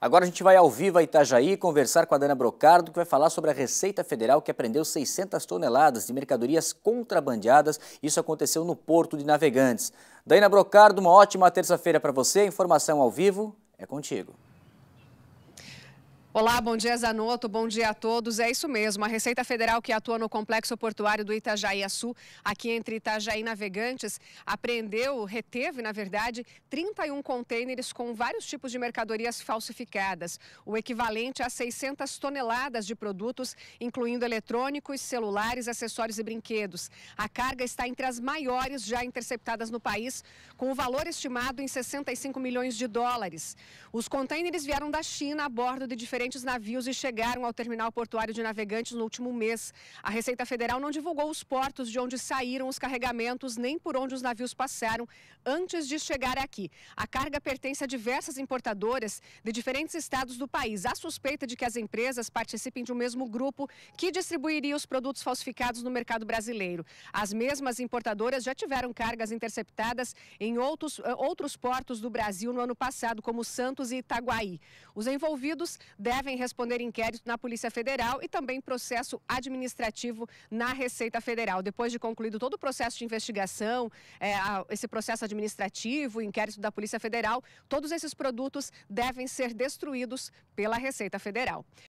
Agora a gente vai ao vivo a Itajaí conversar com a Dana Brocardo, que vai falar sobre a Receita Federal que apreendeu 600 toneladas de mercadorias contrabandeadas. Isso aconteceu no Porto de Navegantes. Dana Brocardo, uma ótima terça-feira para você. Informação ao vivo é contigo. Olá, bom dia Zanotto, bom dia a todos. É isso mesmo, a Receita Federal que atua no complexo portuário do Itajaí Sul, aqui entre Itajaí e Navegantes, apreendeu, reteve, na verdade, 31 contêineres com vários tipos de mercadorias falsificadas, o equivalente a 600 toneladas de produtos, incluindo eletrônicos, celulares, acessórios e brinquedos. A carga está entre as maiores já interceptadas no país, com o valor estimado em 65 milhões de dólares. Os contêineres vieram da China a bordo de diferentes diferentes navios e chegaram ao terminal portuário de navegantes no último mês. A Receita Federal não divulgou os portos de onde saíram os carregamentos, nem por onde os navios passaram antes de chegar aqui. A carga pertence a diversas importadoras de diferentes estados do país. Há suspeita de que as empresas participem de um mesmo grupo que distribuiria os produtos falsificados no mercado brasileiro. As mesmas importadoras já tiveram cargas interceptadas em outros, eh, outros portos do Brasil no ano passado, como Santos e Itaguaí. Os envolvidos devem devem responder inquérito na Polícia Federal e também processo administrativo na Receita Federal. Depois de concluído todo o processo de investigação, é, esse processo administrativo, inquérito da Polícia Federal, todos esses produtos devem ser destruídos pela Receita Federal.